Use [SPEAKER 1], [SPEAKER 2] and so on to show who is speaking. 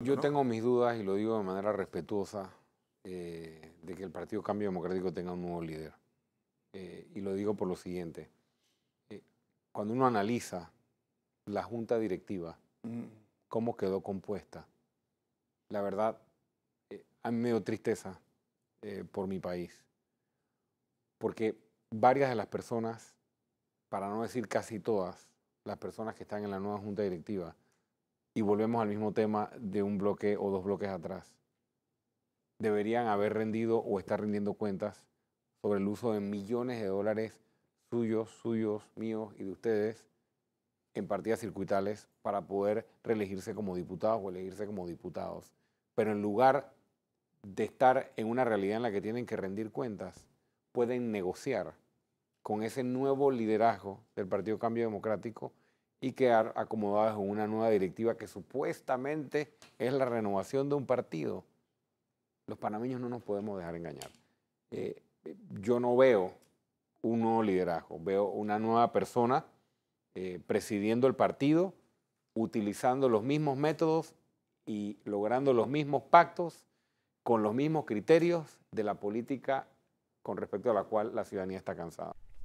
[SPEAKER 1] Yo
[SPEAKER 2] tengo mis dudas, y lo digo de manera respetuosa, eh, de que el Partido Cambio Democrático tenga un nuevo líder. Eh, y lo digo por lo siguiente. Eh, cuando uno analiza la junta directiva, cómo quedó compuesta, la verdad, hay medio tristeza por mi país. Porque varias de las personas, para no decir casi todas, las personas que están en la nueva junta directiva, y volvemos al mismo tema de un bloque o dos bloques atrás. Deberían haber rendido o estar rindiendo cuentas sobre el uso de millones de dólares suyos, suyos, míos y de ustedes en partidas circuitales para poder reelegirse como diputados o elegirse como diputados. Pero en lugar de estar en una realidad en la que tienen que rendir cuentas, pueden negociar con ese nuevo liderazgo del Partido Cambio Democrático y quedar acomodados con una nueva directiva que supuestamente es la renovación de un partido. Los panameños no nos podemos dejar engañar. Eh, yo no veo un nuevo liderazgo, veo una nueva persona eh, presidiendo el partido, utilizando los mismos métodos y logrando los mismos pactos con los mismos criterios de la política con respecto a la cual la ciudadanía está cansada.